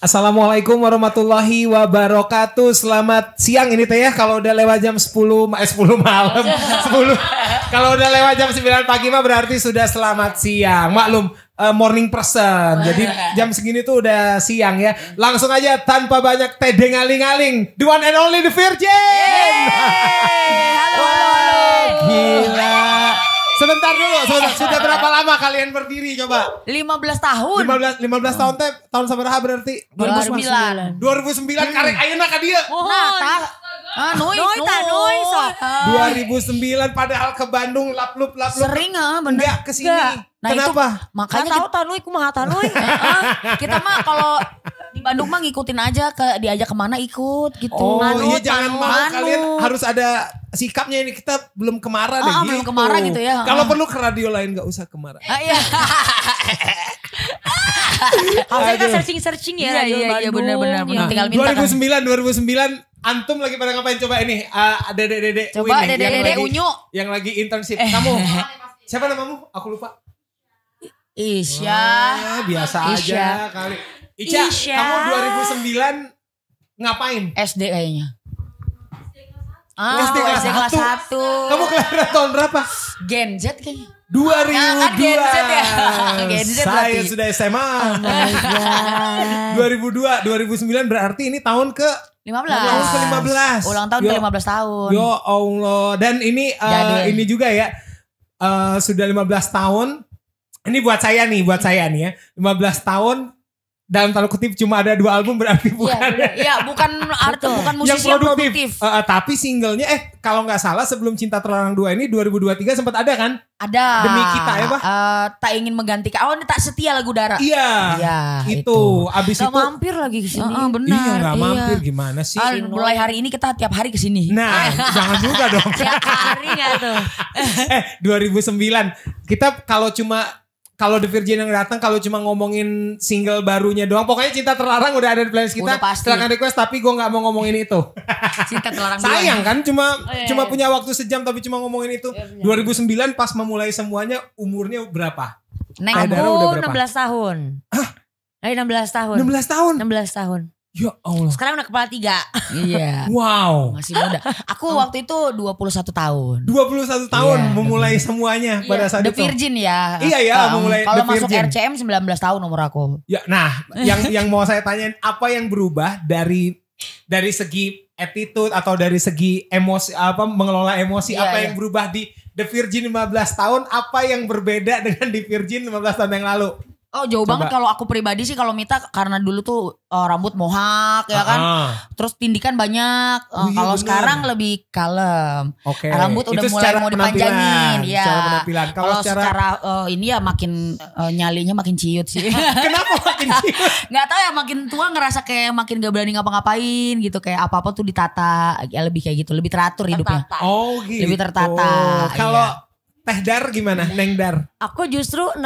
Assalamualaikum warahmatullahi wabarakatuh. Selamat siang ini teh ya. Kalau udah lewat jam 10 eh 10 malam, 10. Kalau udah lewat jam 9 pagi mah berarti sudah selamat siang. Maklum uh, morning person. Jadi iya. jam segini tuh udah siang ya. Langsung aja tanpa banyak tede aling ngaling The one and only the Virgin. Yeay, halo. halo. Gila. Sebentar dulu, sebentar. Sudah berapa lama kalian berdiri coba? 15 tahun. 15 15 tahun teh tahun sabaraha berarti? 2009. 2009 hmm. karek ayeuna ka dieu. Nah, Ah, noise, ah. 2009 padahal ke Bandung laplup laplup. Sering ah, bener. Enggak ke sini. Nah Kenapa? itu makanya tahu tanui, iku mah uh, kita mah kalau di Bandung mah ngikutin aja ke diajak kemana ikut gitu. Oh manut, iya jangan mau kalian harus ada sikapnya ini kita belum kemara deh ah, gitu. Belum kemara gitu ya. Kalau ah. perlu ke radio lain gak usah kemara. Uh, iya. Harusnya kan searching-searching ya. Iya, iya, iya benar-benar. Ya. Tinggal minta 2009, 2009 Antum lagi pada ngapain coba ini? Uh, dede Dede Coba Dede Dede Unyu. Yang lagi internship. Eh. Kamu. Siapa namamu? Aku lupa. Isya. Wah, biasa Isya. aja kali. Ica, Isya. kamu 2009 ngapain? SD kayaknya. Oh, ah, SD kelas, 1. Kamu kelahiran tahun berapa? Gen Z kayaknya. 2002. Ya, kan Gen Z ya. Gen Z Saya berarti. sudah SMA. Oh 2002, 2009 berarti ini tahun ke 15. Tahun ke 15. Ulang tahun yo, ke 15 tahun. Yo Allah. Dan ini uh, ini juga ya. Uh, sudah 15 tahun ini buat saya nih, buat saya nih ya. 15 tahun dalam tanda kutip cuma ada dua album berarti iya, bukan. Ya. Iya, ya, bukan art, bukan musisi yang produktif. Yang produktif. Uh, tapi singlenya eh kalau nggak salah sebelum Cinta Terlarang dua ini 2023 sempat ada kan? Ada. Demi kita ya, Pak. Uh, tak ingin mengganti Oh, ini tak setia lagu darah. Iya. Iya, itu. itu. Abis gak itu mampir lagi ke sini. Uh, benar. Iya, gak iya. mampir gimana sih? Uh, mulai hari ini kita tiap hari ke sini. Nah, jangan juga dong. tiap hari nggak tuh. eh, 2009. Kita kalau cuma kalau The Virgin yang datang kalau cuma ngomongin single barunya doang pokoknya cinta terlarang udah ada di playlist kita Silakan request tapi gue nggak mau ngomongin itu cinta terlarang sayang kan cuma oh, iya, iya. cuma punya waktu sejam tapi cuma ngomongin itu iya, iya. 2009 pas memulai semuanya umurnya berapa Neng aku udah berapa? 16 tahun Hah? Eh, 16 tahun 16 tahun 16 tahun Ya Allah. Sekarang udah kepala tiga. Iya. wow. Masih muda. Aku oh. waktu itu 21 tahun. 21 tahun iya, memulai bener. semuanya iya. pada saat The itu. The Virgin ya. Iya ya um, memulai Kalau masuk virgin. RCM 19 tahun nomor aku. Ya, nah yang yang mau saya tanyain apa yang berubah dari dari segi attitude atau dari segi emosi apa mengelola emosi iya, apa iya. yang berubah di The Virgin 15 tahun apa yang berbeda dengan The Virgin 15 tahun yang lalu? Oh jauh Coba. banget kalau aku pribadi sih kalau minta karena dulu tuh uh, rambut mohak ya kan, uh-huh. terus tindikan banyak. Uh, oh, iya kalau sekarang lebih kalem. Okay. Rambut udah mulai mau dipanjangin. Ya. Kalau secara, secara uh, ini ya makin uh, nyalinya makin ciut sih. Kenapa makin ciut? Gak tau ya makin tua ngerasa kayak makin gak berani ngapa-ngapain gitu kayak apa apa tuh ditata, ya lebih kayak gitu, lebih teratur tertata. hidupnya. Oh gitu. Lebih tertata. Kalau iya Teh Dar gimana? Neng Dar. Aku justru 16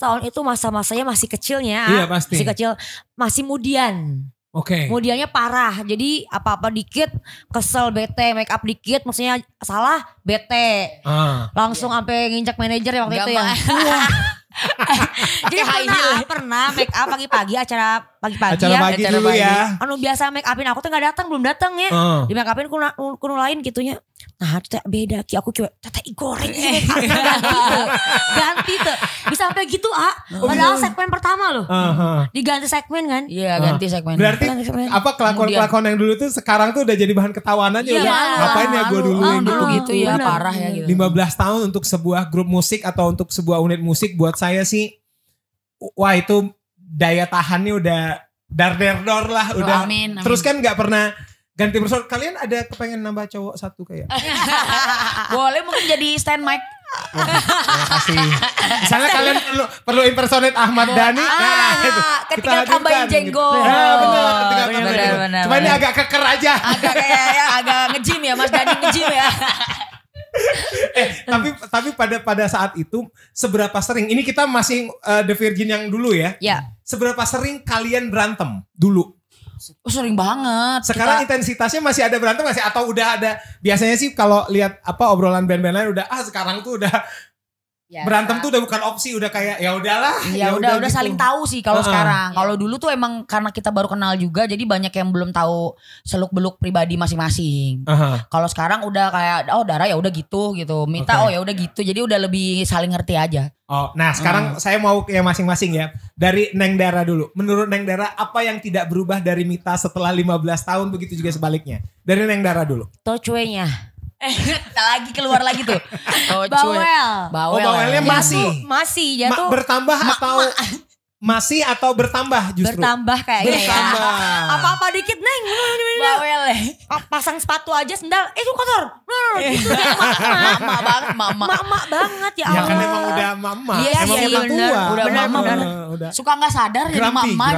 tahun itu masa-masanya masih kecilnya. Iya pasti. Masih kecil, masih mudian. Oke. Okay. Mudiannya parah. Jadi apa-apa dikit kesel, bete, make up dikit maksudnya salah, bete. Ah. Langsung sampai nginjak manajer waktu Gak itu ya. Jadi pernah, pernah make up pagi-pagi acara pagi-pagi acara ya. Pagi dulu ya. Anu biasa make upin aku tuh gak datang belum datang ya. Uh. Di make upin kuno, kuno lain gitunya. Nah itu beda ki aku kayak tata goreng eh. ganti tuh bisa sampai gitu ah padahal segmen pertama loh diganti segmen kan iya ganti segmen berarti apa kelakuan kelakuan yang dulu tuh sekarang tuh udah jadi bahan ketawaan aja yeah, ngapain ya gue dulu oh, dulu gitu ya Bener. parah ya gitu 15 tahun untuk sebuah grup musik atau untuk sebuah unit musik buat saya sih wah itu daya tahannya udah dar dar dor lah oh, udah amin, amin. terus kan nggak pernah ganti person kalian ada kepengen nambah cowok satu kayak boleh mungkin jadi stand mic Wah, terima kasih. Misalnya kalian perlu, perlu impersonate Ahmad ah, Dhani. Nah, ah, nah, itu. ketika kita tambahin jenggol. Gitu. Nah, benar, ketika oh, iya, Cuma ini agak keker aja. Agak kayak ya, agak ngejim ya Mas Dhani ngejim ya. eh tapi tapi pada pada saat itu seberapa sering ini kita masih uh, The Virgin yang dulu ya? Ya. Seberapa sering kalian berantem dulu? Oh, sering banget. Sekarang kita... intensitasnya masih ada berantem masih atau udah ada? Biasanya sih kalau lihat apa obrolan band-band lain udah ah sekarang tuh udah Ya, berantem tuh udah bukan opsi, udah kayak ya udahlah. Iya, ya, ya udah udah gitu. saling tahu sih kalau uh -uh. sekarang. Iya. Kalau dulu tuh emang karena kita baru kenal juga jadi banyak yang belum tahu seluk-beluk pribadi masing-masing. Uh -huh. Kalau sekarang udah kayak oh darah ya udah gitu gitu. Minta okay. oh ya udah gitu. Jadi udah lebih saling ngerti aja. Oh, nah sekarang hmm. saya mau yang masing-masing ya. Dari Neng Dara dulu. Menurut Neng Dara apa yang tidak berubah dari Mita setelah 15 tahun begitu juga sebaliknya? Dari Neng Dara dulu. Tocuenya Eh, lagi keluar lagi tuh. Oh, bawel. Bawel. Oh, bawelnya iya. masih. masih jatuh. Ma bertambah atau masih atau bertambah justru? Bertambah kayaknya ya. bertambah. Apa-apa dikit neng. Bawel eh. oh, Pasang sepatu aja sendal. Eh kotor. Eh. Gitu mama. banget. Mama. Mama banget ya Allah. Ya kan emang udah mama. Iya, emang iya, udah tua. Udah bener, mama. Bener. Udah. Suka nggak sadar jadi mama.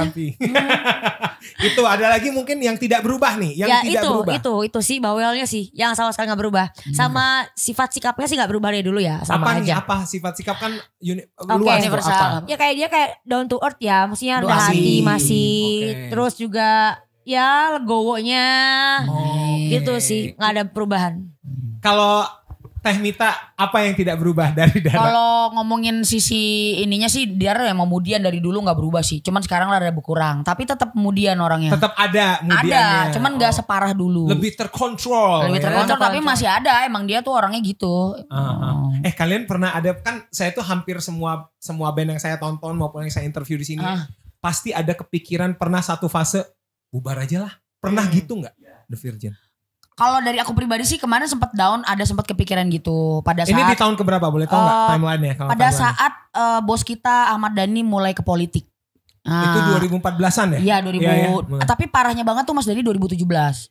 itu ada lagi mungkin yang tidak berubah nih. Yang ya, tidak itu, berubah. Itu, itu sih bawelnya sih. Yang sama sekali nggak berubah. Hmm. Sama sifat sikapnya sih nggak berubah dari dulu ya. Sama apa aja. apa sifat sikap kan unik okay. luas. Universal. Ya kayak dia kayak daun to earth ya, maksudnya rendah hati masih. Okay. Terus juga ya legowonya oh. gitu sih, nggak ada perubahan. Kalau Teh Mita apa yang tidak berubah dari Dara? Kalau ngomongin sisi ininya sih Dara yang kemudian dari dulu nggak berubah sih. Cuman sekarang lah ada berkurang. Tapi tetap kemudian orangnya. Tetap ada kemudiannya. Ada, cuman nggak oh. separah dulu. Lebih terkontrol. Lebih terkontrol ya? tapi masih ada. Emang dia tuh orangnya gitu. Uh, Eh kalian pernah ada kan saya tuh hampir semua semua band yang saya tonton maupun yang saya interview di sini uh. pasti ada kepikiran pernah satu fase bubar aja lah. Pernah hmm. gitu nggak The Virgin? kalau dari aku pribadi sih kemarin sempat down ada sempat kepikiran gitu pada saat ini di tahun keberapa boleh tahu nggak uh, timelinenya pada timeline saat uh, bos kita Ahmad Dhani mulai ke politik Ah. Itu 2014-an ya? Iya 2000. Ya, ya. Tapi parahnya banget tuh Mas dari 2017.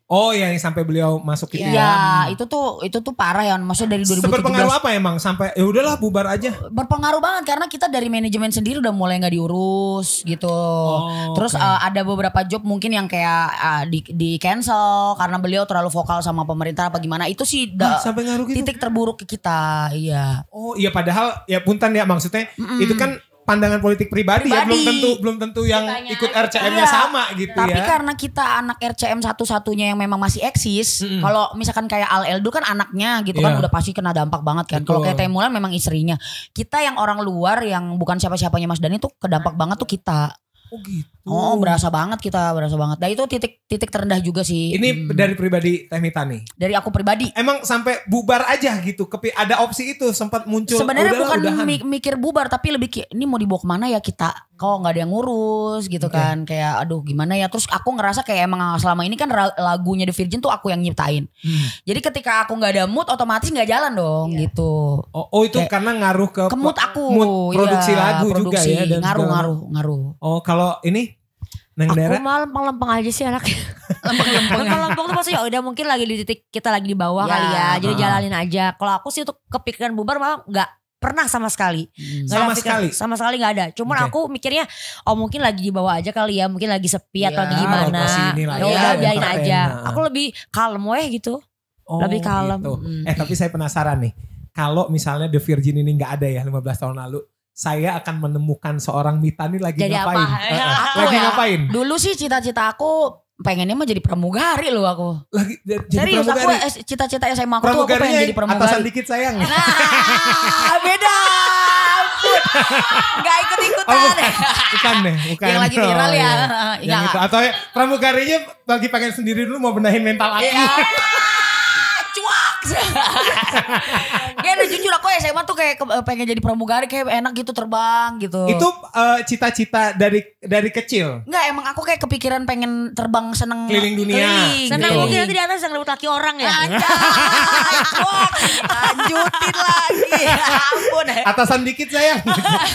Oh iya, yang sampai beliau masuk gitu iya, ya. Iya, itu tuh itu tuh parah ya maksudnya dari 2017. Berpengaruh apa emang sampai ya udahlah bubar aja. Berpengaruh banget karena kita dari manajemen sendiri udah mulai nggak diurus gitu. Oh, Terus okay. uh, eh, ada beberapa job mungkin yang kayak uh, di di cancel karena beliau terlalu vokal sama pemerintah apa gimana. Itu sih da, ah, sampai ngaruh gitu. titik terburuk ke kita. Iya. Oh, iya padahal ya punten ya maksudnya mm -mm. itu kan pandangan politik pribadi, pribadi. ya belum tentu belum tentu yang Ketanya. ikut RCM-nya iya. sama gitu Tapi ya. Tapi karena kita anak RCM satu-satunya yang memang masih eksis, mm -hmm. kalau misalkan kayak Al Eldu kan anaknya gitu yeah. kan iya. udah pasti kena dampak banget kan. Kalau kayak Temulan memang istrinya. Kita yang orang luar yang bukan siapa-siapanya Mas Dani tuh kedampak nah, banget tuh kita. Oh gitu. Oh, hmm. berasa banget kita, berasa banget. Nah, itu titik titik terendah juga sih. Ini hmm. dari pribadi Temita nih. Dari aku pribadi. Emang sampai bubar aja gitu. Kepi ada opsi itu sempat muncul. Sebenarnya bukan udahan. mikir bubar, tapi lebih kayak ini mau dibawa kemana ya kita? Kok nggak ada yang ngurus gitu okay. kan? Kayak aduh gimana ya? Terus aku ngerasa kayak emang selama ini kan lagunya The Virgin tuh aku yang nyiptain. Hmm. Jadi ketika aku nggak ada mood, otomatis nggak jalan dong yeah. gitu. Oh, oh itu kayak, karena ngaruh ke, ke mood aku, mood produksi iya, lagu produksi, juga ya? ngaruh, ngaruh, ngaruh. Oh kalau ini Neng aku daerah? mah lempeng-lempeng aja sih anaknya. lempeng-lempeng. lempeng-lempeng tuh maksudnya ya udah mungkin lagi di titik kita lagi di bawah ya, kali ya. Jadi uh. jalanin aja. Kalau aku sih untuk kepikiran bubar malah gak pernah sama sekali. Hmm. sama pikir, sekali. Sama sekali gak ada. Cuman okay. aku mikirnya oh mungkin lagi di bawah aja kali ya, mungkin lagi sepi ya, atau gimana. Ya, ya udah biarin aja. Nah. Aku lebih kalem weh gitu. Oh, lebih kalem. Gitu. Eh, hmm. Eh tapi saya penasaran nih. Kalau misalnya The Virgin ini gak ada ya 15 tahun lalu, saya akan menemukan seorang Mita nih lagi jadi ngapain? Eh, apa? lagi ya, ngapain? Dulu sih cita-cita aku pengennya mau jadi pramugari loh aku. Lagi jadi Serius aku cita-cita SMA aku tuh aku pengen jadi pramugari. Atasan dikit sayang. Nah, beda. Gak ikut-ikutan. Oh, bukan. bukan deh, bukan. Yang lagi viral ya. Oh, iya. Yang iya, itu. Atau pramugarinya lagi pengen sendiri dulu mau benahin mental aku. Iya. Cuak. Kayaknya jujur aku SMA tuh kayak pengen jadi pramugari kayak enak gitu terbang gitu. Itu cita eh, cita-cita dari dari kecil. Enggak, emang aku kayak kepikiran pengen terbang seneng keliling dunia. Keliling, seneng gitu. mungkin nanti di atas yang rebut laki orang ya. lanjutin lagi. Ya ampun. Eh. Atasan dikit saya.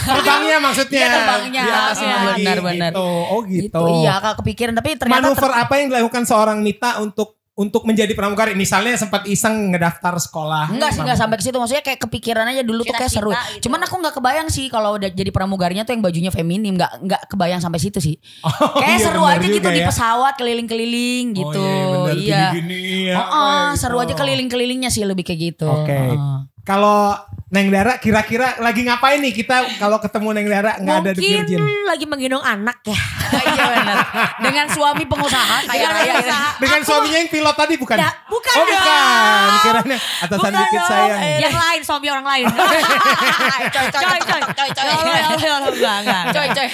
terbangnya maksudnya. Ya, terbangnya. Iya, benar, benar. Gitu. Oh gitu. gitu. Iya, Kak kepikiran tapi ternyata Manuver apa yang dilakukan seorang mita untuk untuk menjadi pramugari misalnya sempat iseng ngedaftar sekolah enggak sih enggak sampai ke situ maksudnya kayak kepikiran aja dulu Cita -cita tuh kayak seru gitu. cuman aku enggak kebayang sih kalau udah jadi pramugarinya tuh yang bajunya feminim enggak enggak kebayang sampai situ sih oh, kayak iya, seru aja gitu ya. di pesawat keliling-keliling gitu oh, iya, iya. Gini ya, oh, oh, seru aja gitu. keliling-kelilingnya sih lebih kayak gitu oke okay. oh kalau Neng Dara kira-kira lagi ngapain nih kita kalau ketemu Neng Dara nggak ada di Virgin? Mungkin lagi menggendong anak ya. iya benar. Dengan suami pengusaha kayak Dengan, kaya, dengan suaminya yang pilot tadi bukan? Da, bukan. Oh bukan. Kiranya atasan bukan dikit saya. Eh, yang iya. lain suami orang lain. coy coy coy coy coy coy. Ya Allah ya Allah ya Coy coy.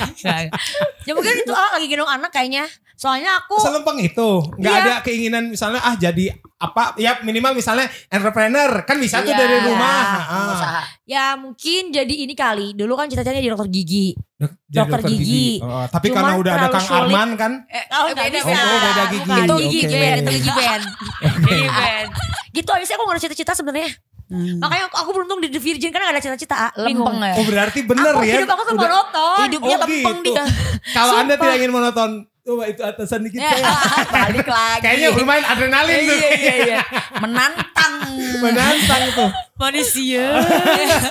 Ya mungkin itu oh, lagi gendong anak kayaknya. Soalnya aku Selempeng itu. Nggak iya. ada keinginan misalnya ah jadi apa ya minimal misalnya entrepreneur kan bisa tuh iya, dari rumah ya, usaha. ya mungkin jadi ini kali dulu kan cita-citanya di dokter gigi dokter, dokter gigi, gigi. Oh, oh tapi Cuma karena udah ada Kang sulit. Arman kan eh, oh, okay, eh, beda, oh, oh, beda gigi itu gigi okay. ben itu gigi ben gigi gitu abisnya aku nggak ada cita-cita sebenarnya Hmm. Makanya aku, aku beruntung di The Virgin karena gak ada cita-cita. Lempeng ya. ya. Oh berarti bener aku, ya. Hidup aku tuh udah, monoton. Hidupnya oh, lempeng gitu. Kalau Anda tidak ingin monoton Coba itu atasan dikit ya, Balik lagi. Kayaknya bermain adrenalin iya, tuh. Iya, iya, iya. Menantang. Menantang tuh. Manusia.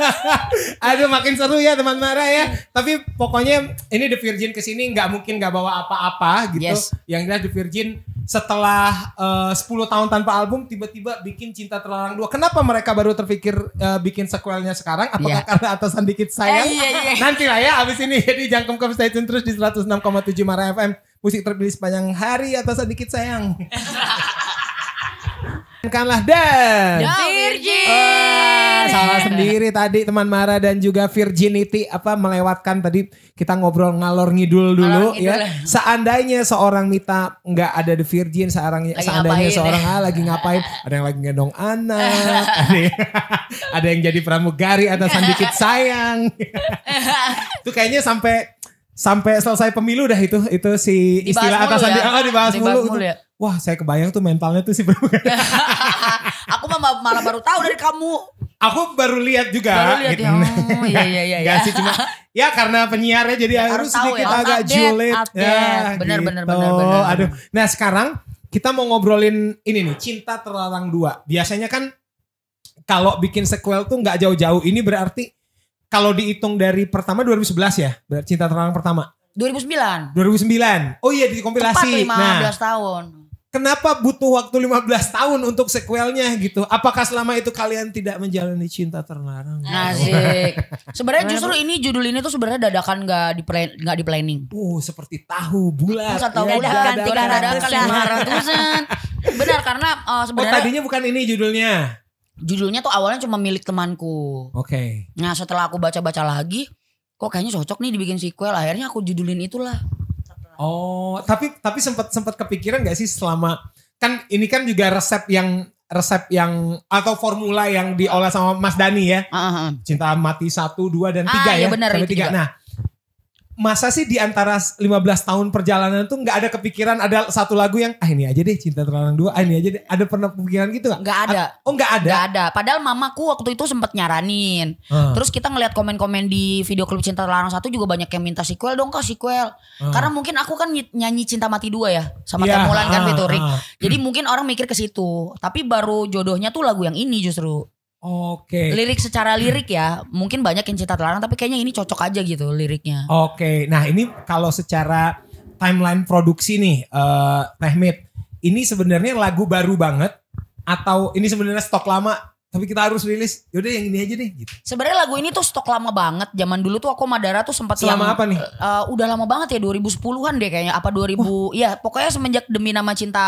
Aduh makin seru ya teman Mara ya. Tapi pokoknya ini The Virgin kesini gak mungkin gak bawa apa-apa gitu. Yes. Yang jelas The Virgin setelah eh, uh, 10 tahun tanpa album tiba-tiba bikin Cinta Terlarang dua. Kenapa mereka baru terpikir uh, bikin sequelnya sekarang? Apakah yeah. karena atasan dikit sayang? Eh, iya, iya. Nanti lah ya abis ini. Jadi jangkum stay terus di 106,7 Mara FM musik terpilih sepanjang hari atau sedikit sayang. Bukanlah dan Virgin. Oh, salah sendiri tadi teman Mara dan juga Virginity apa melewatkan tadi kita ngobrol ngalor ngidul dulu ngidul. ya. Seandainya seorang Mita nggak ada di Virgin, seorang lagi seandainya seorang ya. ah, lagi ngapain, ada yang lagi ngendong anak, ada, yang, ada yang jadi pramugari atau sedikit sayang. Itu kayaknya sampai sampai selesai pemilu dah itu itu si istilah dibahas atasan ya? ah, dibahas, dibahas mulu. mulu ya? Wah, saya kebayang tuh mentalnya tuh si aku mah malah baru tahu dari kamu. Aku baru lihat juga. Baru lihat gitu. ya. Oh, iya iya iya. Gak iya. sih cuma ya karena penyiarnya jadi ya, harus sedikit ya. agak julid. Ya, bener, gitu. bener, bener, bener, Aduh. Nah sekarang kita mau ngobrolin ini nih cinta terlarang dua. Biasanya kan kalau bikin sequel tuh nggak jauh-jauh. Ini berarti kalau dihitung dari pertama 2011 ya, cinta terlarang pertama. 2009. 2009. Oh iya di kompilasi. Tepat 15 nah, tahun. Kenapa butuh waktu 15 tahun untuk sequelnya gitu? Apakah selama itu kalian tidak menjalani cinta terlarang? Asik. sebenarnya justru ini judul ini tuh sebenarnya dadakan nggak di nggak di planning. Uh, seperti tahu bulat. Masa tahu ya, dadakan, dadakan, dadakan, dadakan, dadakan, dadakan, dadakan, dadakan, dadakan, dadakan, Judulnya tuh awalnya cuma milik temanku. Oke. Okay. Nah setelah aku baca-baca lagi, kok kayaknya cocok nih dibikin sequel. Akhirnya aku judulin itulah. Oh, tapi tapi sempat sempat kepikiran gak sih selama kan ini kan juga resep yang resep yang atau formula yang diolah sama Mas Dani ya. Uh ah, -huh. Ah, ah. Cinta mati satu, dua dan tiga ah, iya ya. Bener, sampai tiga. Nah, masa sih di antara 15 tahun perjalanan tuh nggak ada kepikiran ada satu lagu yang ah ini aja deh cinta terlarang dua ah ini aja deh ada pernah kepikiran gitu nggak? Nggak ada. oh nggak ada. Nggak ada. Padahal mamaku waktu itu sempat nyaranin. Hmm. Terus kita ngeliat komen-komen di video klip cinta terlarang satu juga banyak yang minta sequel dong kak sequel. Hmm. Karena mungkin aku kan nyanyi cinta mati dua ya sama ya, Temulan kan Fiturik ah, ah. Jadi mungkin orang mikir ke situ. Tapi baru jodohnya tuh lagu yang ini justru. Oke. Okay. Lirik secara lirik ya, mungkin banyak yang cinta terlarang tapi kayaknya ini cocok aja gitu liriknya. Oke. Okay. Nah, ini kalau secara timeline produksi nih eh uh, ini sebenarnya lagu baru banget atau ini sebenarnya stok lama tapi kita harus rilis yaudah yang ini aja deh gitu sebenarnya lagu ini tuh stok lama banget zaman dulu tuh aku Madara tuh sempat lama apa nih uh, udah lama banget ya 2010-an deh kayaknya apa 2000 oh. ya pokoknya semenjak demi nama cinta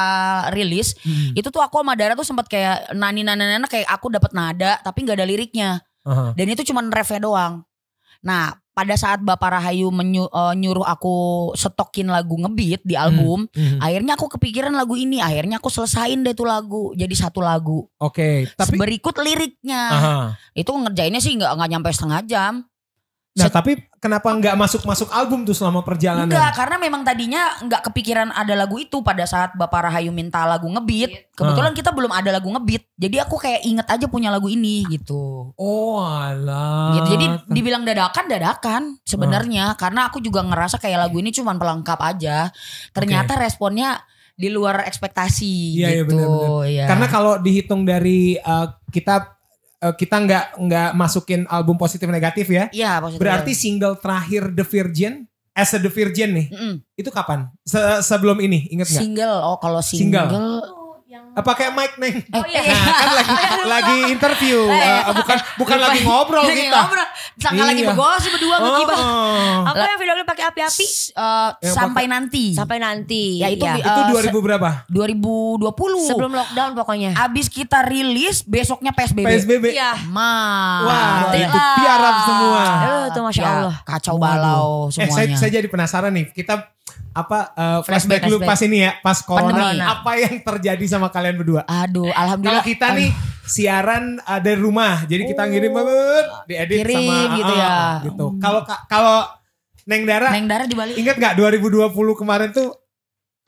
rilis hmm. itu tuh aku Madara tuh sempat kayak nani nana nana kayak aku dapat nada tapi nggak ada liriknya uh -huh. dan itu cuma refnya doang nah pada saat Bapak Rahayu menyu, uh, nyuruh aku stokin lagu ngebeat di album, hmm. Hmm. akhirnya aku kepikiran lagu ini, akhirnya aku selesain deh tuh lagu jadi satu lagu. Oke, okay, tapi berikut liriknya. Aha. Itu ngerjainnya sih nggak nggak nyampe setengah jam. Nah, tapi kenapa nggak masuk-masuk album tuh selama perjalanan? Enggak, karena memang tadinya nggak kepikiran ada lagu itu pada saat Bapak Rahayu minta lagu ngebit. Iya. Kebetulan ah. kita belum ada lagu ngebit. Jadi aku kayak inget aja punya lagu ini gitu. Oh, alah. Gitu. Jadi dibilang dadakan, dadakan sebenarnya hmm. karena aku juga ngerasa kayak lagu iya. ini cuman pelengkap aja. Ternyata okay. responnya di luar ekspektasi iya, iya gitu. Iya, bener, bener. Ya. Karena kalau dihitung dari uh, kita uh, kita nggak nggak masukin album positif negatif ya. Iya, positif. Berarti single terakhir The Virgin As eh, a The Virgin nih. Mm -mm. Itu kapan? Se Sebelum ini, inget nggak? Single. Oh, kalau single, single apa kayak mic neng. Oh iya, iya. Nah, kan lagi oh, iya, lagi interview, uh, bukan bukan lagi ngobrol lagi kita. Ngobrol. Sangka iya. lagi bergosip berdua oh. Apa yang video lu pakai api-api? sampai nanti. Sampai nanti. Ya itu ya. Uh, itu 2000 berapa? 2020. Sebelum lockdown pokoknya. Habis kita rilis besoknya PSBB. PSBB. Iya. Ma. Wah, itu tiarap semua. Eh itu masya ya, Allah. Kacau balau semuanya. Eh, saya, saya jadi penasaran nih. Kita apa uh, flashback, flashback lu pas ini ya pas corona Pandemi. apa yang terjadi sama kalian berdua aduh alhamdulillah kalau kita nih siaran uh, dari rumah jadi kita uh, ngirim banget eh, edit Kirim, sama gitu uh, ya gitu kalau kalau Neng Dara Neng Dara di Bali ingat nggak 2020 kemarin tuh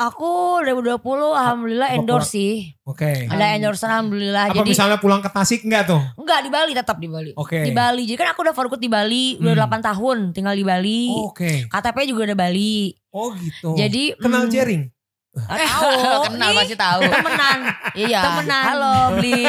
Aku 2020 alhamdulillah endorse sih. Oke. Okay. Ada endorse alhamdulillah. Apa jadi, misalnya pulang ke Tasik enggak tuh? Enggak di Bali tetap di Bali. Oke. Okay. Di Bali. Jadi kan aku udah forkut di Bali hmm. udah 8 tahun tinggal di Bali. Oke. Okay. KTP juga ada Bali. Oh gitu. Jadi kenal hmm, Jering? Eh, tahu, kenal pasti tahu. Temenan. iya. Temenan. Halo, beli.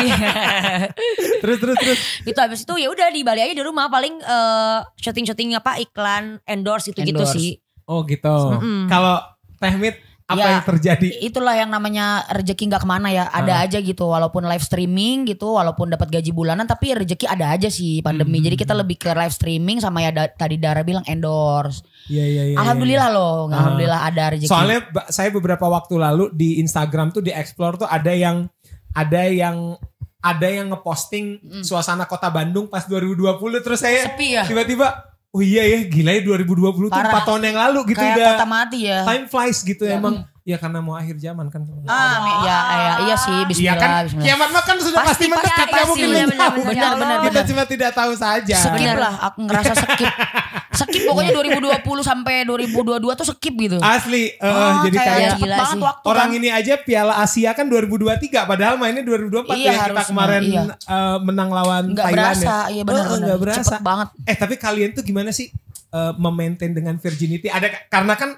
terus terus terus. Itu habis itu ya udah di Bali aja di rumah paling uh, eh, syuting syutingnya apa iklan endorse itu gitu sih. Oh gitu. Mm -hmm. Kalau Teh Mit apa ya, yang terjadi. Itulah yang namanya rezeki nggak kemana ya. Ada hmm. aja gitu. Walaupun live streaming gitu, walaupun dapat gaji bulanan, tapi rezeki ada aja sih pandemi. Hmm. Jadi kita lebih ke live streaming sama ya da, tadi Dara bilang endorse. ya, ya, ya, Alhamdulillah ya, ya. loh, hmm. alhamdulillah ada rezeki. Soalnya saya beberapa waktu lalu di Instagram tuh di explore tuh ada yang ada yang ada yang ngeposting hmm. suasana kota Bandung pas 2020 terus saya ya? tiba-tiba Oh iya ya, gila ya 2020 Parah. tuh 4 tahun yang lalu gitu Kayak udah. kota mati ya. Time flies gitu ya, emang. Hmm. Ya karena mau akhir zaman kan. Ah, iya, ya, iya sih iya bismillah. Iya kan, bismillah. kiamat mah kan sudah pasti, pasti mendekat, ya, mungkin iya, benar, benar, benar, benar, Kita cuma tidak tahu saja. Skip lah, aku ngerasa skip. skip pokoknya 2020 sampai 2022 tuh skip gitu. Asli uh, oh, jadi kayak, kayak gila sih. Waktu orang kan. ini aja Piala Asia kan 2023 padahal mainnya 2024 iya, ya kita kemarin iya. uh, menang lawan gak Thailand ya. berasa, ya. Iya benar oh, benar. berasa. Cepet banget. Eh tapi kalian tuh gimana sih uh, memaintain dengan virginity? Ada karena kan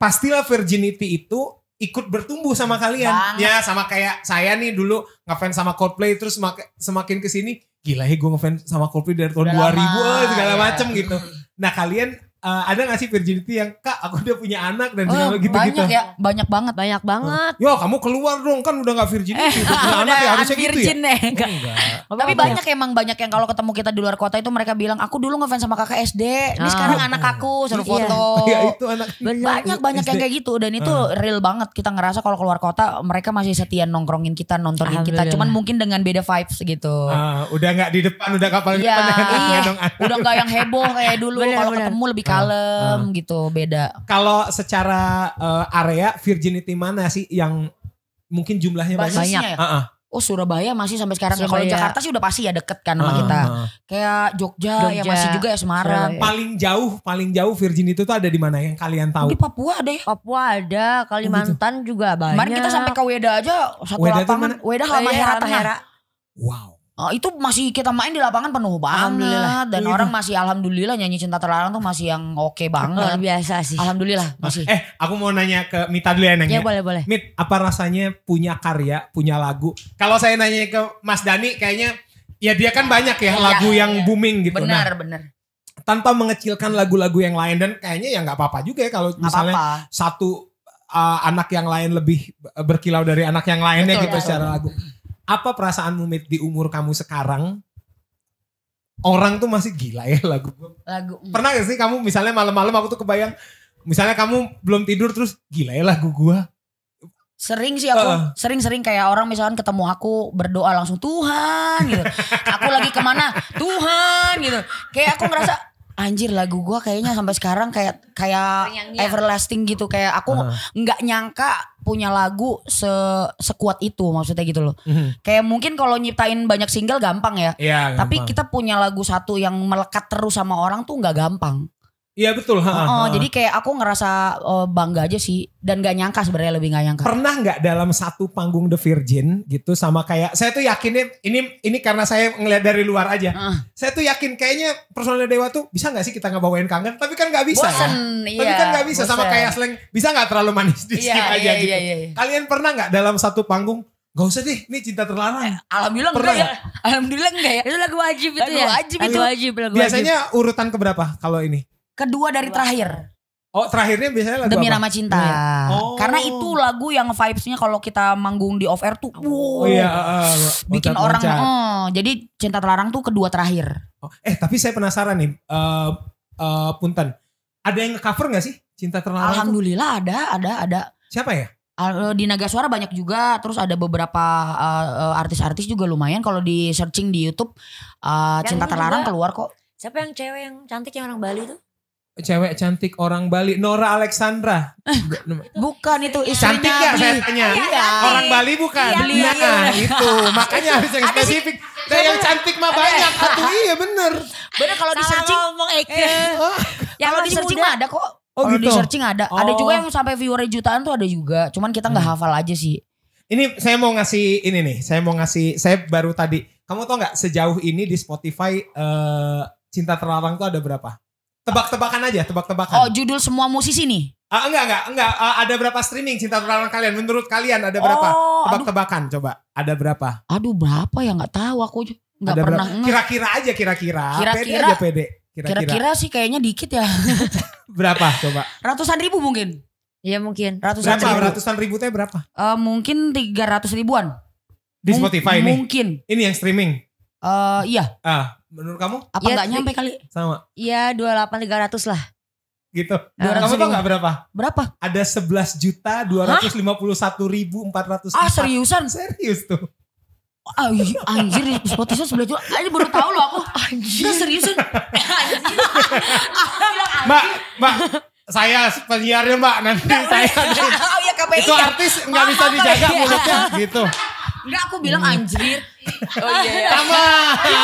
pastilah virginity itu ikut bertumbuh sama kalian. Banget. Ya sama kayak saya nih dulu ngefans sama Coldplay terus semakin, ke sini gila ya gue ngefans sama Coldplay dari tahun Udah 2000 lama, segala ya. macem iya. gitu. Nah kalian uh, ada gak sih virginity yang kak aku udah punya anak dan segala oh, gitu banyak ya banyak banget banyak banget ya yo kamu keluar dong kan udah gak virginity eh, udah punya anak ya harusnya gitu ya enggak. enggak. tapi banyak emang banyak yang kalau ketemu kita di luar kota itu mereka bilang aku dulu ngefans sama kakak SD ini ah. sekarang anak aku suruh iya. foto iya. ya, itu anak banyak banyak SD. yang kayak gitu dan itu uh. real banget kita ngerasa kalau keluar kota mereka masih setia nongkrongin kita nontonin kita cuman mungkin dengan beda vibes gitu uh, udah gak di depan udah kapal di iya, depan udah iya. gak yang heboh kayak dulu kalau ketemu lebih kalem uh. gitu, beda. Kalau secara uh, area virginity mana sih yang mungkin jumlahnya banyak? Banyak. Ya? Uh -uh. Oh Surabaya masih sampai sekarang. Ya, kalau Jakarta sih udah pasti ya deket kan sama uh, kita. Ah, Kayak Jogja, ya, Jogja ya masih juga ya Semarang. Surabaya. Paling jauh, paling jauh Virgin itu tuh ada di mana yang kalian tahu? Di Papua deh. Ya? Papua ada, Kalimantan oh, gitu. juga banyak. Kemarin kita sampai ke Weda aja satu Weda lapangan. Weda Halmahera iya, Tengah. Wow. Oh, itu masih kita main di lapangan penuh banget dan iya. orang masih alhamdulillah nyanyi cinta terlarang tuh masih yang oke okay banget. Luar biasa sih. Alhamdulillah ah, masih. Eh, aku mau nanya ke Mita dulu ya, ya Ya boleh boleh. Mit, apa rasanya punya karya, punya lagu? Kalau saya nanya ke Mas Dani kayaknya ya dia kan banyak ya, ya lagu ya, yang ya. booming gitu. Nah, benar nah, benar tanpa mengecilkan lagu-lagu yang lain dan kayaknya ya nggak apa-apa juga ya kalau misalnya apa satu uh, anak yang lain lebih eh, berkilau dari anak yang lainnya betul, gitu ya, secara lagu apa perasaanmu Mit di umur kamu sekarang orang tuh masih gila ya lagu gue. Lagu. Pernah gak sih kamu misalnya malam-malam aku tuh kebayang misalnya kamu belum tidur terus gila ya lagu gua. Sering sih aku, sering-sering uh. kayak orang misalkan ketemu aku berdoa langsung Tuhan gitu. aku lagi kemana? Tuhan gitu. Kayak aku ngerasa anjir lagu gue kayaknya sampai sekarang kayak kayak everlasting gitu kayak aku nggak uh. nyangka punya lagu se sekuat itu maksudnya gitu loh mhm. kayak mungkin kalau nyiptain banyak single gampang ya, ya tapi kita punya lagu satu yang melekat terus sama orang tuh nggak gampang Iya betul. Ha, oh, oh, jadi kayak aku ngerasa oh, bangga aja sih dan gak nyangka sebenarnya lebih gak nyangka. Pernah nggak dalam satu panggung The Virgin gitu sama kayak saya tuh yakinnya ini ini karena saya ngeliat dari luar aja. Uh. Saya tuh yakin kayaknya personel Dewa tuh bisa nggak sih kita nggak bawain kangen tapi kan nggak bisa. Bosen, ya. iya, tapi kan nggak bisa bosen. sama kayak slang bisa nggak terlalu manis di iya, aja iya, iya, gitu. Iya, iya, Kalian pernah nggak dalam satu panggung Gak usah deh, ini cinta terlarang. Eh, alhamdulillah Pernah enggak ya. Alhamdulillah enggak ya. Itu lagu wajib itu lagu ya. Wajib lagu itu. wajib, Biasanya urutan keberapa kalau ini? Kedua dari terakhir. Oh terakhirnya biasanya lagu Demi apa? Nama Cinta. Oh. Karena itu lagu yang vibesnya kalau kita manggung di off air tuh oh, wow, oh, iya, uh, bikin Oh orang uh, jadi Cinta Terlarang tuh kedua terakhir. Oh, eh tapi saya penasaran nih uh, uh, Punten. Ada yang cover gak sih Cinta Terlarang? Alhamdulillah tuh? ada, ada, ada. Siapa ya? di Naga Suara banyak juga terus ada beberapa artis artis-artis juga lumayan kalau di searching di YouTube uh, Cinta Terlarang keluar kok. Siapa yang cewek yang cantik yang orang Bali tuh? cewek cantik orang Bali Nora Alexandra bukan itu istrinya cantik ya saya tanya iya, orang Bali bukan iya, iya, nah iya. itu makanya harus yang spesifik nah, yang cantik mah banyak satu iya bener bener kalau di searching ngomong Eke eh. Oh. ya kalau di searching mah ada kok oh, kalau gitu. di searching ada oh. ada juga yang sampai viewer jutaan tuh ada juga cuman kita nggak hmm. hafal aja sih ini saya mau ngasih ini nih saya mau ngasih saya baru tadi kamu tau nggak sejauh ini di Spotify uh, cinta terlarang tuh ada berapa Tebak-tebakan aja, tebak-tebakan. Oh, judul semua musisi nih. Uh, enggak, enggak, enggak. Uh, ada berapa streaming cinta terlarang kalian? Menurut kalian ada berapa? Oh, Tebak-tebakan coba. Ada berapa? Aduh, berapa ya enggak tahu aku enggak ada pernah. Kira-kira aja kira-kira. Kira-kira aja pede. Kira-kira sih kayaknya dikit ya. berapa coba? Ratusan ribu mungkin. Iya mungkin. Ratusan berapa? Ribu. Ratusan ribu teh berapa? Uh, mungkin ratus ribuan. Di Spotify ini. Mungkin. Ini yang streaming. Uh, iya. Ah, menurut kamu? Apa ya, nggak nyampe kali? Sama. Iya, dua delapan tiga ratus lah. Gitu. Nah, kamu tau gak berapa? Berapa? Ada sebelas juta dua ratus lima puluh satu ribu empat ratus. Ah, seriusan? Serius tuh. Ah, anjir, anjir Spotify sebelah juta. Ini baru tahu loh aku. Anjir. seriusan. Mbak, mbak. Saya penyiarnya mbak nanti saya. Oh iya KPI. Itu artis nggak ah, bisa dijaga mulutnya gitu. Enggak aku bilang anjir. Oh iya. Sama. Iya.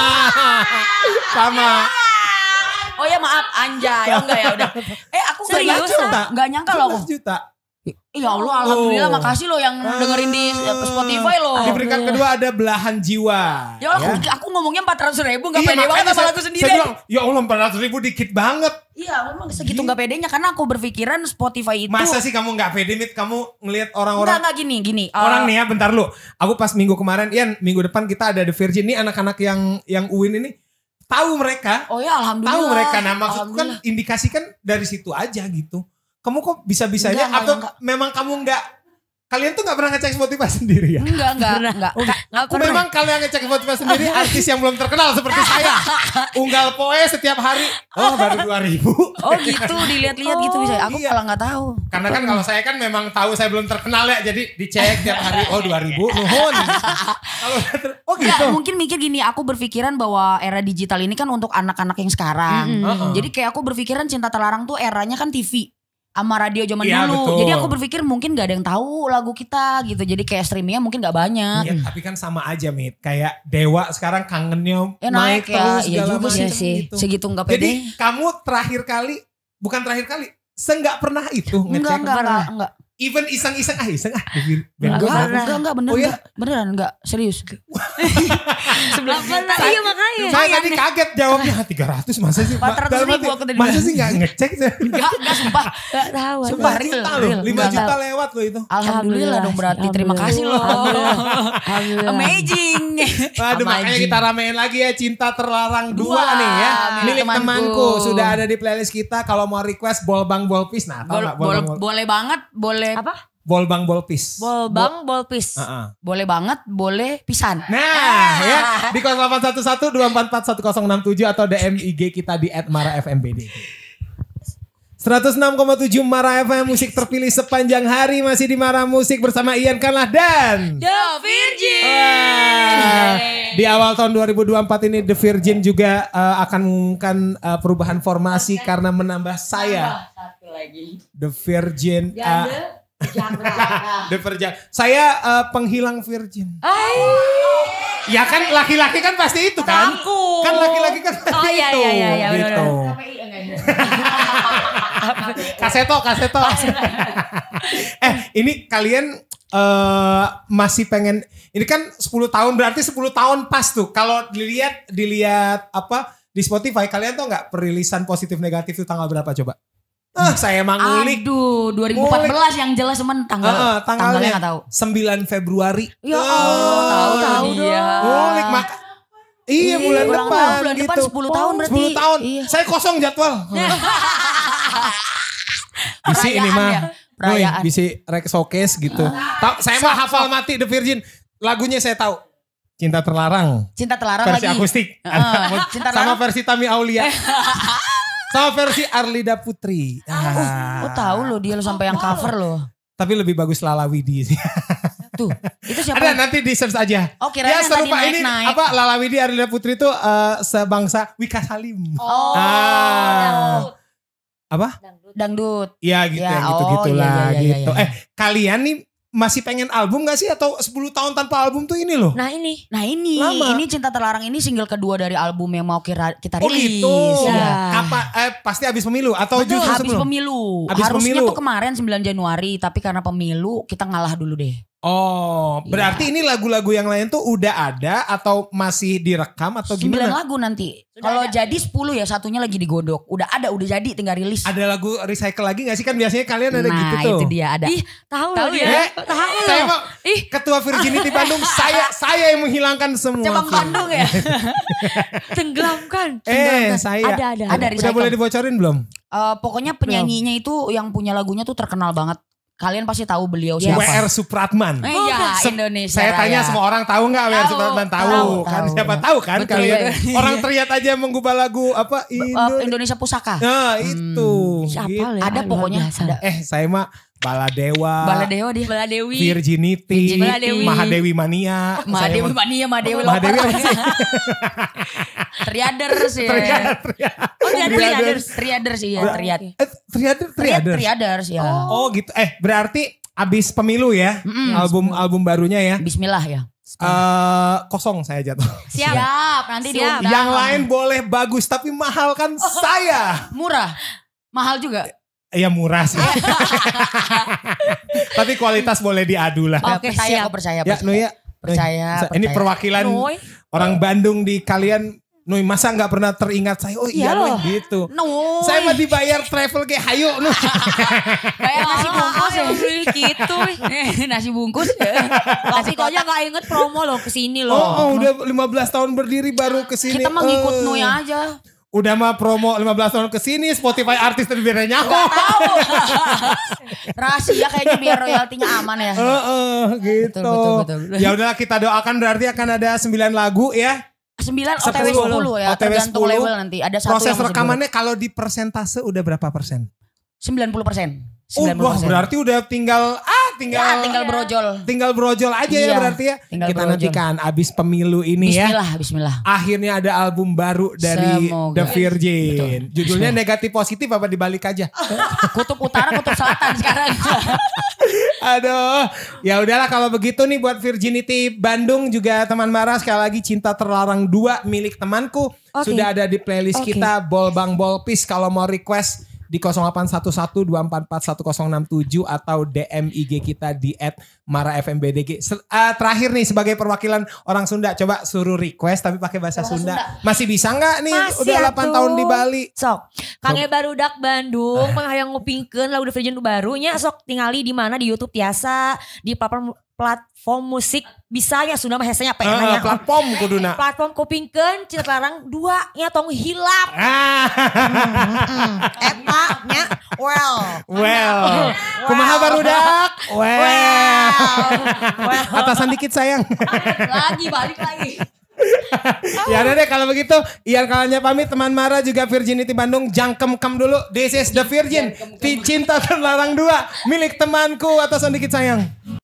Sama. Oh iya, ya maaf anjay. Oh enggak ya udah. Eh aku serius Enggak nyangka loh aku. Ya Allah, alhamdulillah oh. makasih loh yang ah. dengerin di eh, Spotify loh. Di peringkat kedua ada belahan jiwa. Ya Allah, ya. aku ngomongnya empat ratus ribu gak iya, pede banget sama lagu sendiri. Saya bilang, ya Allah empat ratus ribu dikit banget. Iya, memang segitu nggak pedenya karena aku berpikiran Spotify itu. Masa sih kamu gak pede, mit? Kamu ngelihat orang-orang? Enggak, gini gini. Uh, orang nih ya, bentar lu. Aku pas minggu kemarin, Ian, minggu depan kita ada The Virgin. Ini anak-anak yang yang Uin ini tahu mereka. Oh ya, alhamdulillah. Tahu mereka. Nah maksudku kan indikasikan dari situ aja gitu kamu kok bisa-bisanya enggak, atau enggak, memang kamu nggak Kalian tuh nggak pernah ngecek Spotify sendiri ya? Nggak nggak enggak. enggak, enggak pernah. Memang kalian ngecek Spotify sendiri artis yang belum terkenal seperti saya. Unggal poe setiap hari. Oh baru ribu Oh gitu, dilihat-lihat oh, gitu bisa. Aku iya. malah gak tahu. Karena kan kalau saya kan memang tahu saya belum terkenal ya. Jadi dicek tiap hari. Oh dua ribu mohon oh gitu. Enggak, mungkin mikir gini. Aku berpikiran bahwa era digital ini kan untuk anak-anak yang sekarang. Mm -hmm. uh -huh. Jadi kayak aku berpikiran Cinta Terlarang tuh eranya kan TV sama radio zaman ya, dulu. Betul. Jadi aku berpikir mungkin gak ada yang tahu lagu kita gitu. Jadi kayak streamingnya mungkin gak banyak. Ya, tapi kan sama aja Mit. Kayak Dewa sekarang kangennya ya, naik, naik ya, terus ya, segala juga sih. Iya gitu. Segitu gak pede. Jadi kamu terakhir kali, bukan terakhir kali, seenggak pernah itu ngecek? enggak, enggak, enggak even iseng-iseng ah iseng ah enggak, enggak enggak bener oh, iya? beneran enggak serius sebelah mana? iya makanya saya tadi kaget jawabnya 300 ah, masa sih 400 ribu aku tadi masa sih enggak ngecek enggak enggak sumpah enggak tahu sumpah juta loh 5 juta lewat loh itu alhamdulillah dong berarti terima kasih loh amazing aduh makanya kita ramein lagi ya cinta terlarang dua nih ya milik temanku sudah ada di playlist kita kalau mau request bolbang bolpis nah boleh banget boleh boleh apa? Bolbang bolpis. Bolbang Bol bolpis. Uh -uh. Boleh banget, boleh pisan. Nah, ah. ya di 0811244167 atau DM IG kita di @marafmbd. 106,7 Mara FM musik terpilih sepanjang hari masih di Mara Musik bersama Ian Kanlah dan The Virgin. Wah, di awal tahun 2024 ini The Virgin juga uh, akan mengumumkan uh, perubahan formasi karena menambah saya. Satu lagi. The Virgin. Ya, uh, Jangan, Virgin. Saya uh, penghilang virgin. Ay. Oh. Ya kan laki-laki kan pasti itu kan. Aku. Kan laki-laki kan pasti oh, iya, itu. Oh iya iya iya. Gitu. kaseto, kaseto. Oh, iya. eh, ini kalian uh, masih pengen ini kan 10 tahun berarti 10 tahun pas tuh. Kalau dilihat dilihat apa di Spotify kalian tuh nggak perilisan positif negatif itu tanggal berapa coba? Ah, saya emang ngulik. Aduh, 2014 ngulik. yang jelas cuman tanggal uh, uh, tanggalnya nggak tahu. 9 Februari. Ya Allah, oh, tahu iya. tahu dia. Ngulik mak Iya, Ih, bulan depan. Tahun, bulan gitu. depan 10 oh, tahun berarti. 10 tahun. Iya. Saya kosong jadwal. Bisi ini mah. Ya. Perayaan. Noi, bisi rek showcase gitu. Ah. Tau, saya mah hafal mati The Virgin. Lagunya saya tahu. Cinta Terlarang. Cinta Terlarang versi lagi. Versi akustik. Uh, cinta Sama versi Tami Aulia. Sama versi Arlida Putri. Ah. Oh, tahu loh dia lo sampai yang cover loh. Tapi lebih bagus Lala Widi sih. Tuh, itu siapa? Ada nanti di search aja. Oh, kira ya, serupa tadi ini naik. apa Lala Widi Arlida Putri itu uh, sebangsa Wika Salim. Oh. Ah. Apa? Dangdut. Dangdut. Ya gitu ya, ya gitu oh, gitulah iya, iya, iya, gitu. Iya, iya. Eh, kalian nih masih pengen album gak sih atau 10 tahun tanpa album tuh ini loh? Nah ini, nah ini, Lama. ini cinta terlarang ini single kedua dari album yang mau kita oh, rilis. Oh gitu. Ya. Iya. Apa? Eh, pasti abis pemilu atau Betul, justru habis sebelum? pemilu. Abis Harusnya pemilu. tuh kemarin 9 Januari, tapi karena pemilu kita ngalah dulu deh. Oh, iya. berarti ya. ini lagu-lagu yang lain tuh udah ada atau masih direkam atau gimana? 9 lagu nanti. Kalau jadi 10 ya satunya lagi digodok. Udah ada, udah jadi tinggal rilis. Ada lagu recycle lagi gak sih kan biasanya kalian ada gitu nah, gitu tuh. Nah, itu dia ada. Ih, tahu, loh dia. Ya? Eh, tahu. Saya mau, Ih. Ketua Virginity Bandung saya saya yang menghilangkan semua. Coba Bandung ya. Tenggelamkan. Eh, saya. Ada, ada. Ada, Udah boleh dibocorin belum? Uh, pokoknya penyanyinya itu yang punya lagunya tuh terkenal banget kalian pasti tahu beliau iya. siapa. WR Supratman. Oh, iya, Se Indonesia. Saya tanya semua orang tahu nggak WR Supratman? Tahu, tahu kan? Tahu. Siapa tahu kan Betul, kalian? Iya. Orang teriak aja menggubah lagu apa eh, Indo Indonesia Pusaka. Nah, itu. Hmm, siapa gitu. Ya? Ada pokoknya ada. Eh, saya mah Baladewa, Baladewa dia. Baladewi, Virginity, Virginity. Baladewi. Mahadewi Mania, Mahadewi Mania, Mahadewi Mahadewi Triaders ya. Oh, Triaders, Triaders ya, Triad. Triaders, Triaders. Triaders ya. Oh, gitu. Eh, berarti abis pemilu ya, mm album album barunya ya. Bismillah ya. Uh, kosong saya jatuh. Siap, Siap nanti Siap. Yang lain boleh bagus tapi mahal kan saya. Murah. Mahal juga. Iya murah sih. Tapi kualitas boleh diadu lah. Oke, okay, saya kok percaya. Ya, percaya. Nuya, ya. percaya, Ini perwakilan Nui. orang Bandung di kalian Nuy masa nggak pernah teringat saya? Oh iya, iya Nuy gitu. Nuy. Saya mah dibayar travel kayak hayo Nuy. kayak nasi ah, bungkus ya. gitu. Eh, nasi bungkus. Tapi kok aja nggak inget promo loh kesini loh. Oh, oh udah 15 tahun berdiri baru kesini. Kita mengikut ngikut uh. Nuy aja udah mah promo 15 tahun ke sini Spotify artis tapi biar nyaho. tahu. Rahasia kayaknya biar royaltinya aman ya. Heeh, uh, uh, gitu. Betul, betul, betul. Ya udahlah kita doakan berarti akan ada 9 lagu ya. 9 OTW 10, 10 ya, OTW tergantung 10, level nanti. Ada satu Proses rekamannya kalau di persentase udah berapa persen? 90 persen. oh, wah, berarti udah tinggal ah, tinggal ya, tinggal brojol. Tinggal brojol aja ya iya, ya berarti ya. Kita brojol. nantikan abis pemilu ini bismillah, ya. Bismillah, bismillah. Akhirnya ada album baru dari Semoga. The Virgin. Betul. Judulnya bismillah. negatif positif apa dibalik aja. kutub utara, kutub selatan sekarang. Aduh, ya udahlah kalau begitu nih buat Virginity Bandung juga teman marah sekali lagi cinta terlarang dua milik temanku okay. sudah ada di playlist okay. kita Bol Bang Bolpis kalau mau request di 08112441067 atau DM IG kita di @marafmbdg. Uh, eh, terakhir nih sebagai perwakilan orang Sunda coba suruh request tapi pakai bahasa Sunda. Sunda. Masih bisa nggak nih Masih udah 8 atuh. tahun di Bali? Sok. Kang so. baru dak Bandung, penghayang ngupingkeun lah udah Virgin barunya sok tingali di mana di YouTube biasa di platform platform musik bisanya sudah mah apa enaknya ah, platform kuduna platform kupingkeun cita larang dua nya tong hilap ah. Mm-hmm. eta nya well well kumaha barudak well well, well. atasan dikit sayang lagi balik lagi ya udah deh kalau begitu Ian kalanya pamit teman Mara juga Virginity Bandung jangkem kem dulu This is the Virgin Cinta terlarang dua milik temanku atasan dikit sayang